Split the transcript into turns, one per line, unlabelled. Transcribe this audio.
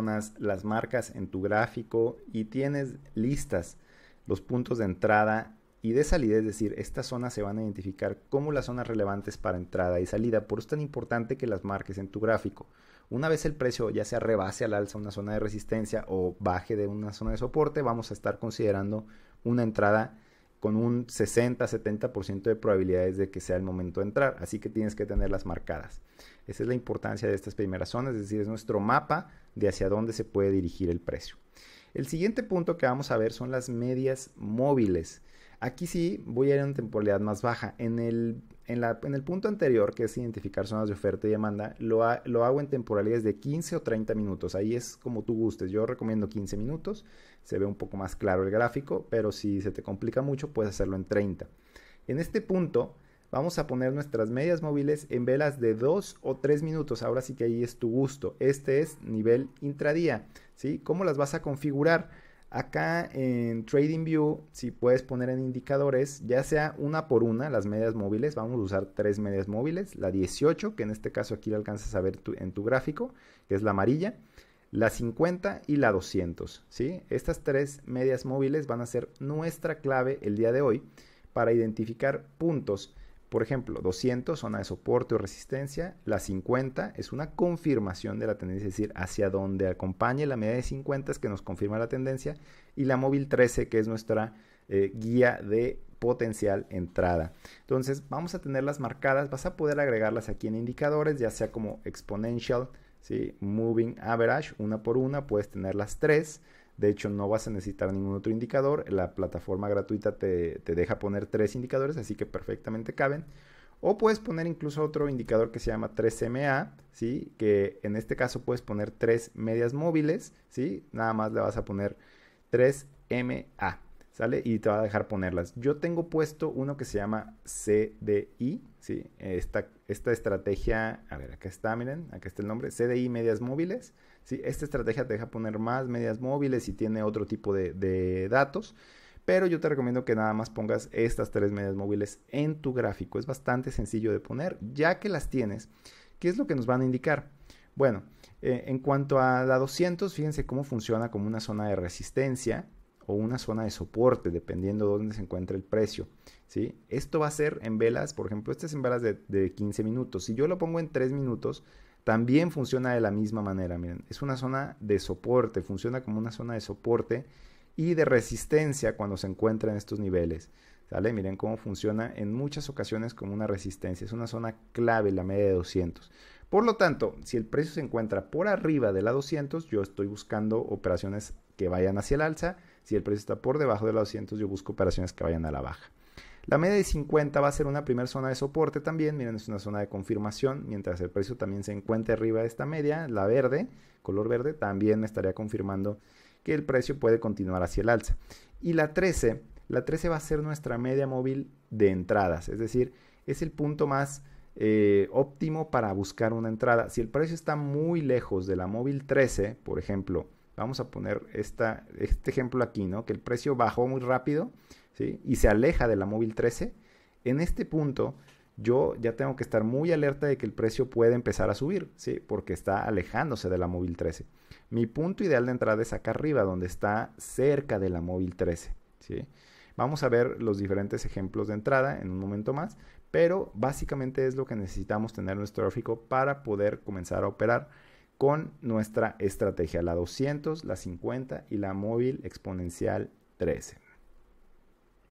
las marcas en tu gráfico y tienes listas los puntos de entrada y de salida, es decir, estas zonas se van a identificar como las zonas relevantes para entrada y salida, por eso es tan importante que las marques en tu gráfico. Una vez el precio ya sea rebase al alza una zona de resistencia o baje de una zona de soporte, vamos a estar considerando una entrada con un 60-70% de probabilidades de que sea el momento de entrar, así que tienes que tenerlas marcadas. Esa es la importancia de estas primeras zonas, es decir, es nuestro mapa de hacia dónde se puede dirigir el precio. El siguiente punto que vamos a ver son las medias móviles. Aquí sí voy a ir en temporalidad más baja. En el, en, el punto anterior, que es identificar zonas de oferta y demanda, lo, hago en temporalidades de 15 o 30 minutos. Ahí es como tú gustes. Yo recomiendo 15 minutos. Se ve un poco más claro el gráfico, pero si se te complica mucho, puedes hacerlo en 30. En este punto, vamos a poner nuestras medias móviles en velas de 2 o 3 minutos. Ahora sí que ahí es tu gusto. Este es nivel intradía. ¿sí? ¿Cómo las vas a configurar? Acá en TradingView, si puedes poner en indicadores, ya sea una por una, las medias móviles, vamos a usar tres medias móviles, la 18, que en este caso aquí la alcanzas a ver en tu gráfico, que es la amarilla, la 50 y la 200, ¿sí? Estas tres medias móviles van a ser nuestra clave el día de hoy para identificar puntos por ejemplo, 200, zona de soporte o resistencia. La 50 es una confirmación de la tendencia, es decir, hacia donde acompañe la media de 50 es que nos confirma la tendencia. Y la móvil 13, que es nuestra eh, guía de potencial entrada. Entonces, vamos a tenerlas marcadas. Vas a poder agregarlas aquí en indicadores, ya sea como exponential, moving average, una por una. Puedes tener las tres. De hecho, no vas a necesitar ningún otro indicador. La plataforma gratuita te, deja poner tres indicadores, así que perfectamente caben. O puedes poner incluso otro indicador que se llama 3MA, ¿sí? Que en este caso puedes poner tres medias móviles, ¿sí? Nada más le vas a poner 3MA, ¿sale? Y te va a dejar ponerlas. Yo tengo puesto uno que se llama CDI, Esta, esta estrategia, a ver, acá está, miren, acá está el nombre, CDI medias móviles. ¿sí? Esta estrategia te deja poner más medias móviles y tiene otro tipo de, datos. Pero yo te recomiendo que nada más pongas estas tres medias móviles en tu gráfico. Es bastante sencillo de poner. Ya que las tienes, ¿qué es lo que nos van a indicar? Bueno, eh, en cuanto a la 200, fíjense cómo funciona como una zona de resistencia o una zona de soporte, dependiendo dónde se encuentre el precio. ¿sí? Esto va a ser en velas, por ejemplo, este es en velas de, de 15 minutos. Si yo lo pongo en 3 minutos, también funciona de la misma manera. Miren, es una zona de soporte, funciona como una zona de soporte y de resistencia cuando se encuentra en estos niveles. ¿Sale? Miren cómo funciona en muchas ocasiones como una resistencia. Es una zona clave la media de 200. Por lo tanto, si el precio se encuentra por arriba de la 200, yo estoy buscando operaciones que vayan hacia el alza. Si el precio está por debajo de la 200, yo busco operaciones que vayan a la baja. La media de 50 va a ser una primera zona de soporte también, miren, es una zona de confirmación, mientras el precio también se encuentre arriba de esta media, la verde, color verde, también estaría confirmando que el precio puede continuar hacia el alza. Y la 13, la 13 va a ser nuestra media móvil de entradas, es decir, es el punto más eh, óptimo para buscar una entrada. Si el precio está muy lejos de la móvil 13, por ejemplo, vamos a poner este ejemplo aquí, ¿no? Que el precio bajó muy rápido y se aleja de la móvil 13, en este punto yo ya tengo que estar muy alerta de que el precio puede empezar a subir, ¿sí? porque está alejándose de la móvil 13. Mi punto ideal de entrada es acá arriba, donde está cerca de la móvil 13. ¿sí? Vamos a ver los diferentes ejemplos de entrada en un momento más, pero básicamente es lo que necesitamos tener en nuestro gráfico para poder comenzar a operar con nuestra estrategia, la 200, la 50 y la móvil exponencial 13.